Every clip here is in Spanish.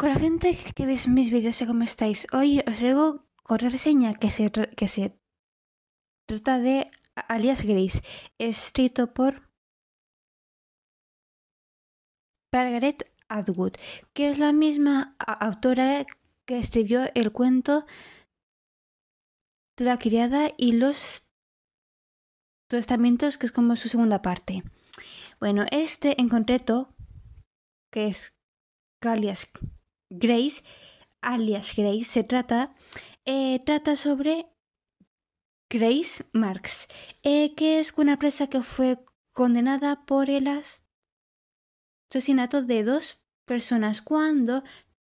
Hola gente que veis mis vídeos sé cómo estáis, hoy os traigo con reseña que se, trata de Alias Grace, escrito por Margaret Atwood, que es la misma autora que escribió el cuento de la criada y los testamentos, que es como su segunda parte. Bueno, este en concreto, que es alias Grace, alias Grace, se trata, eh, trata sobre Grace Marks, eh, que es una presa que fue condenada por el asesinato de dos personas cuando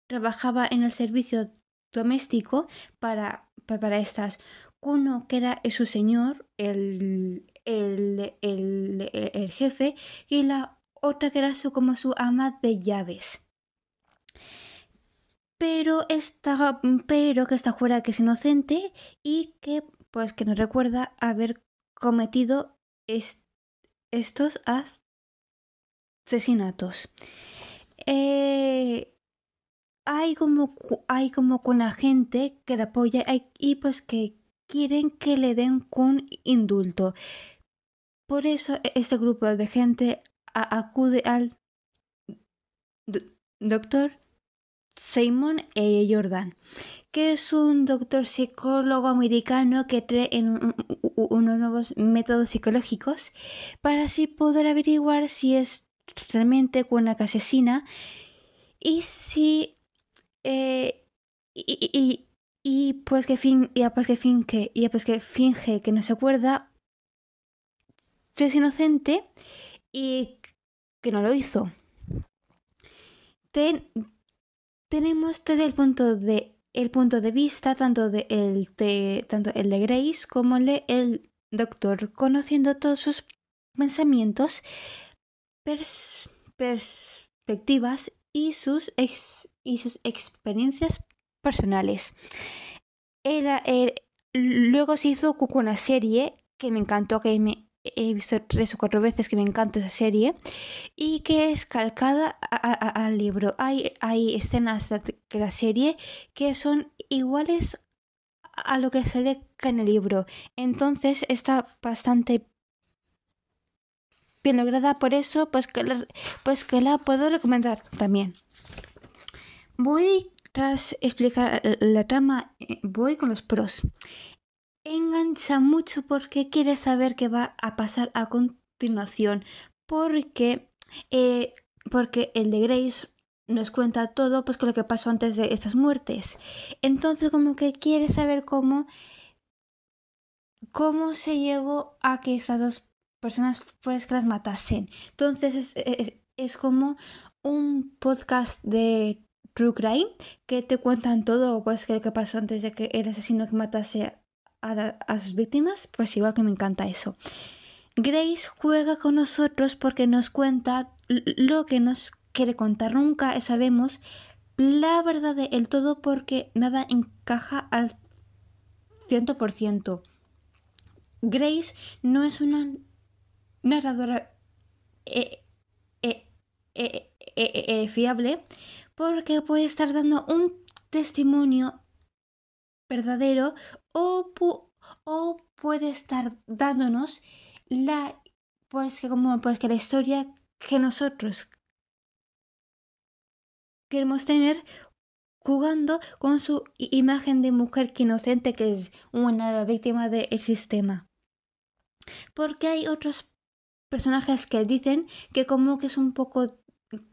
trabajaba en el servicio doméstico para, para estas. Uno que era su señor, el, el, jefe, y la otra que era como su ama de llaves pero está, pero que está fuera que es inocente y que pues que nos recuerda haber cometido estos asesinatos. Eh, hay como hay con la gente que la apoya y pues que quieren que le den con indulto. Por eso e-, este grupo de gente acude al doctor Simon e. Jordan, que es un doctor psicólogo americano que trae en unos nuevos métodos psicológicos para así poder averiguar si es realmente una asesina y si eh, y, y, pues que fin y pues que finge y pues que finge que no se acuerda que es inocente y que no lo hizo. Ten, tenemos desde el punto de el punto de vista tanto de el de, tanto el de Grace como el el doctor, conociendo todos sus pensamientos, perspectivas y sus, y sus experiencias personales. Er, luego se hizo una serie que me encantó, que me he visto tres o cuatro veces que me encanta esa serie y que es calcada al libro. Hay, hay escenas de la serie que son iguales a lo que sale en el libro. Entonces está bastante bien lograda, por eso pues pues que la puedo recomendar también. Voy tras explicar la trama, eh, voy con los pros engancha mucho porque quiere saber qué va a pasar a continuación. Porque, eh, porque el de Grace nos cuenta todo pues, lo que pasó antes de estas muertes. Entonces, como que quiere saber cómo, cómo se llegó a que estas dos personas pues, que las matasen. Entonces, es, como un podcast de True Crime que te cuentan todo, pues que, que pasó antes de que el asesino que matase a, sus víctimas, pues igual que me encanta eso. Grace juega con nosotros porque nos cuenta lo que nos quiere contar. Nunca sabemos la verdad del todo porque nada encaja al 100%. Grace no es una narradora eh, eh, eh, fiable porque puede estar dando un testimonio verdadero o, puede estar dándonos la, pues que, como, pues que la historia que nosotros queremos tener jugando con su imagen de mujer que inocente que es una víctima del sistema. Porque hay otros personajes que dicen que como que es un poco,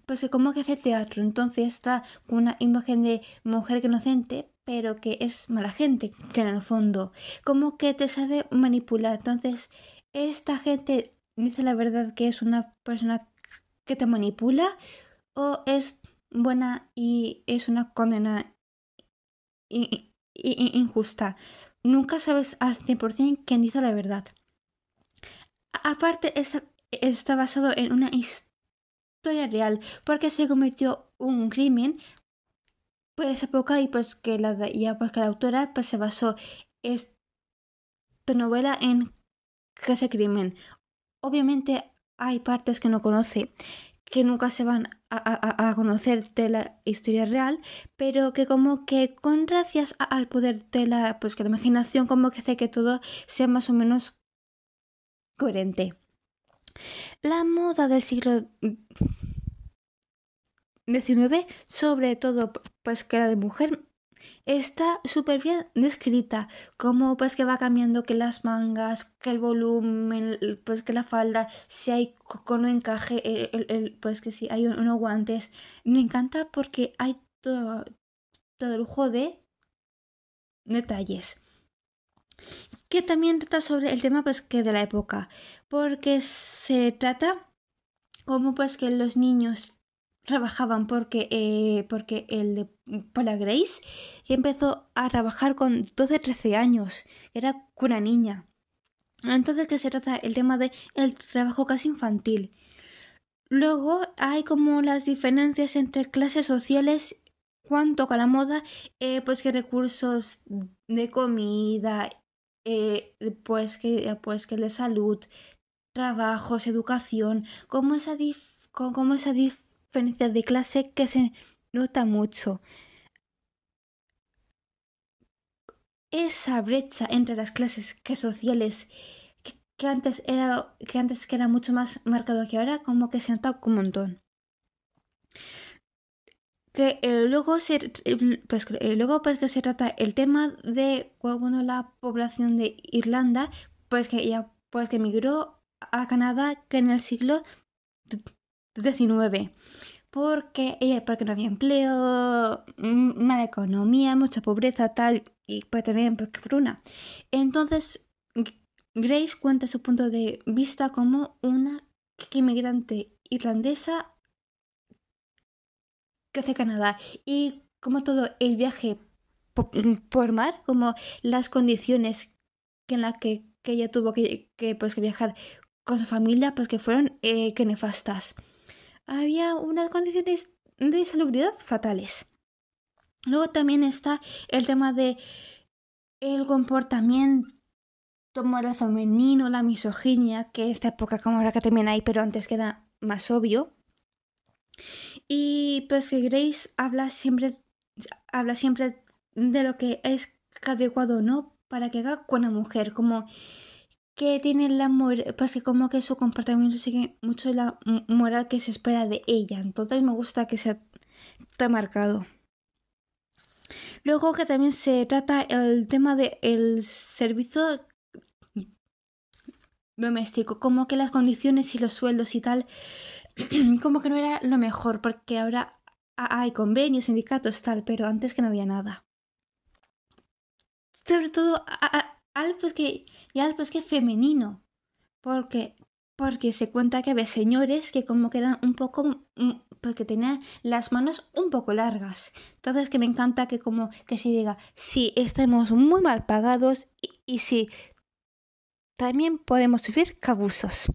pues que como que hace teatro, entonces está con una imagen de mujer inocente, pero que es mala gente, que en el fondo, como que te sabe manipular. Entonces, esta gente dice la verdad que es una persona que te manipula o es buena y es una condena injusta. Nunca sabes al 100% quién dice la verdad. Aparte, está basado en una historia real, porque se cometió un crimen, por esa época y pues que la, pues, la autora pues, se basó esta novela en ese Crimen. Obviamente hay partes que no conoce, que nunca se van a, a, conocer de la historia real, pero que como que con gracias al poder de la, pues que la imaginación como que hace que todo sea más o menos coherente. La moda del siglo 19, sobre todo pues que la de mujer, está súper bien descrita, como pues que va cambiando, que las mangas, que el volumen, pues que la falda, si hay con encaje, el, pues que si hay unos guantes. Me encanta porque hay todo, todo lujo de detalles. Que también trata sobre el tema pues que de la época, porque se trata como pues que los niños trabajaban porque, eh, porque el de Paula Grace empezó a trabajar con 12-13 años, era una niña. Entonces que se trata el tema del el trabajo casi infantil. Luego hay como las diferencias entre clases sociales cuanto a la moda, eh, pues que recursos de comida, eh, pues, que, pues de salud, trabajos, educación, como esa, diferencia como esa de clase que se nota mucho. Esa brecha entre las clases que sociales que, antes era que antes que era mucho más marcado que ahora, como que se nota un montón. Que eh, luego se eh, pues, eh, pues, que se trata el tema de la población de Irlanda pues que ya pues que emigró a Canadá que en el siglo 19. Porque ella, porque no había empleo, mala economía, mucha pobreza, tal, y pues también por pues, una. Entonces, Grace cuenta su punto de vista como una inmigrante irlandesa que hace Canadá y como todo el viaje por, mar, como las condiciones en las que, ella tuvo pues, que, viajar con su familia, pues que fueron eh, que nefastas había unas condiciones de salubridad fatales. Luego también está el tema de el comportamiento moral femenino, la misoginia, que esta época como ahora que también hay, pero antes queda más obvio. Y pues que Grace habla siempre, habla siempre de lo que es adecuado o no para que haga con la mujer, como que tiene la moral, pues como que su comportamiento sigue mucho la moral que se espera de ella, entonces me gusta que sea tan marcado. Luego que también se trata el tema del servicio doméstico, como que las condiciones y los sueldos y tal, como que no era lo mejor, porque ahora hay convenios, sindicatos, tal, pero antes que no había nada. Sobre todo a, al pues que, y algo pues que femenino, porque, porque se cuenta que había señores que como que eran un poco, mm, porque tenían las manos un poco largas. Entonces que me encanta que como que se diga, sí, estamos muy mal pagados y, si sí, también podemos sufrir cabuzos.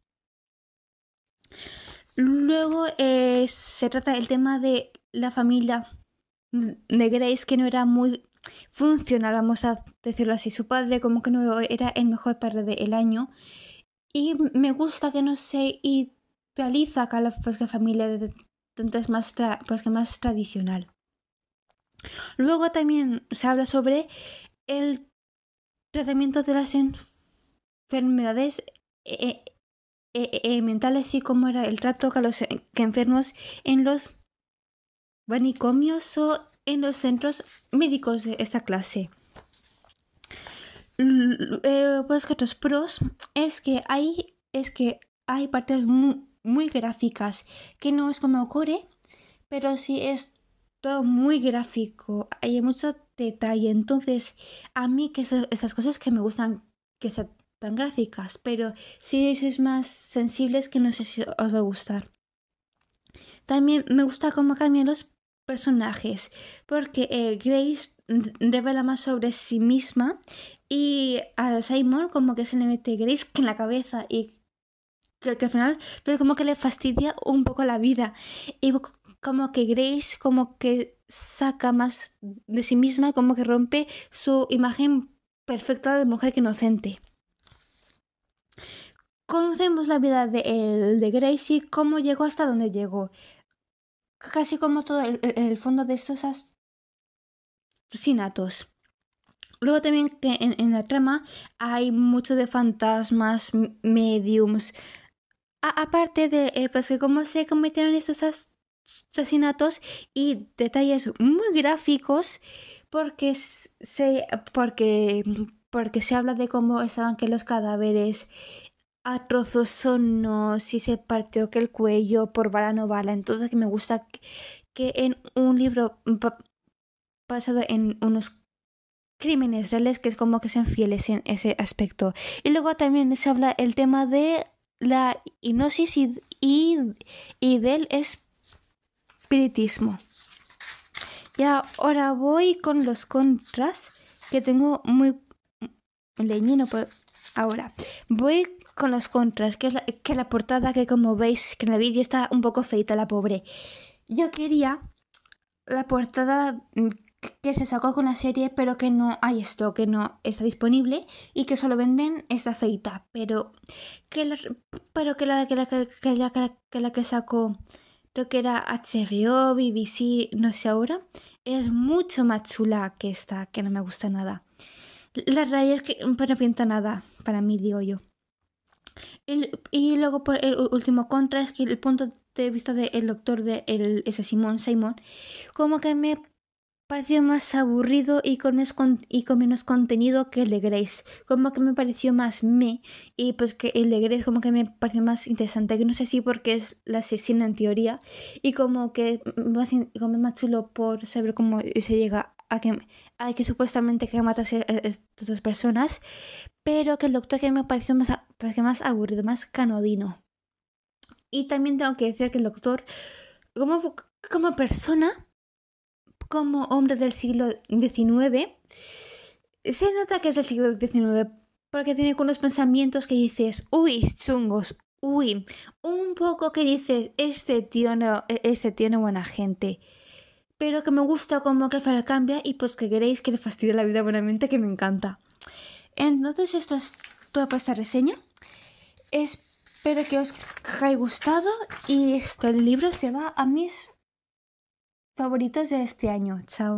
Luego eh, se trata el tema de la familia de Grace que no era muy funcional, vamos a decirlo así. Su padre como que no era el mejor padre del año y me gusta que no se idealiza acá la pues, familia de, tantas más, pues, más tradicional. Luego también se habla sobre el tratamiento de las enfermedades e, e, e, mentales y cómo era el trato que los que enfermos en los manicomios o en los centros médicos de esta clase. Eh, pues que otros pros es que hay, es que hay partes muy, gráficas, que no es como ocurre. pero sí es todo muy gráfico, hay mucho detalle, entonces a mí que esas, esas cosas que me gustan que sean tan gráficas, pero si sois más sensibles que no sé si os va a gustar. También me gusta cómo cambian los personajes, porque eh, Grace revela más sobre sí misma y a Simon como que se le mete Grace en la cabeza y que, al final pues, como que le fastidia un poco la vida y como que Grace como que saca más de sí misma, como que rompe su imagen perfecta de mujer inocente. Conocemos la vida de, de Grace y cómo llegó hasta donde llegó casi como todo el, fondo de estos asesinatos. Luego también que en, la trama hay mucho de fantasmas, mediums. aparte de eh, pues, que cómo se cometieron estos asesinatos y detalles muy gráficos porque se, porque, porque se habla de cómo estaban que los cadáveres a trozos si se partió que el cuello por bala no bala. Entonces me gusta que en un libro basado en unos crímenes reales que es como que sean fieles en ese aspecto. Y luego también se habla el tema de la hipnosis y, y, del espiritismo. Y ahora voy con los contras que tengo muy leñino pues ahora. Voy con los contras, que es la, que la portada que como veis que en el vídeo está un poco feita la pobre. Yo quería la portada mm, que se sacó con la serie, pero que no hay esto, que no está disponible y que solo venden esta feita, pero que la, pero que la que la que, la, que, sacó creo que era HBO, BBC, no sé ahora, es mucho más chula que esta, que no me gusta nada. Las rayas que no pinta nada, para mí digo yo y luego por el último contra es que el punto de vista del doctor de el, ese Simón Simon como que me pareció más aburrido y con, menos y con menos contenido que el de Grace. Como que me pareció más me y pues que el de Grace como que me pareció más interesante, que no sé si porque es la asesina en teoría y como que más, más chulo por saber cómo se llega a que, a que supuestamente que matas a estas dos personas, pero que el doctor que me pareció más Parece más aburrido, más canodino. Y también tengo que decir que el doctor, como, como persona, como hombre del siglo XIX, se nota que es del siglo XIX porque tiene unos pensamientos que dices, uy, chungos, uy, un poco que dices, este tío no, e, este tío buena gente. Pero que me gusta como que el cambia y pues que queréis que le fastidie la vida buenamente que me encanta. Entonces esto es toda para esta reseña. Espero que os haya gustado y este libro se va a mis favoritos de este año. Chao.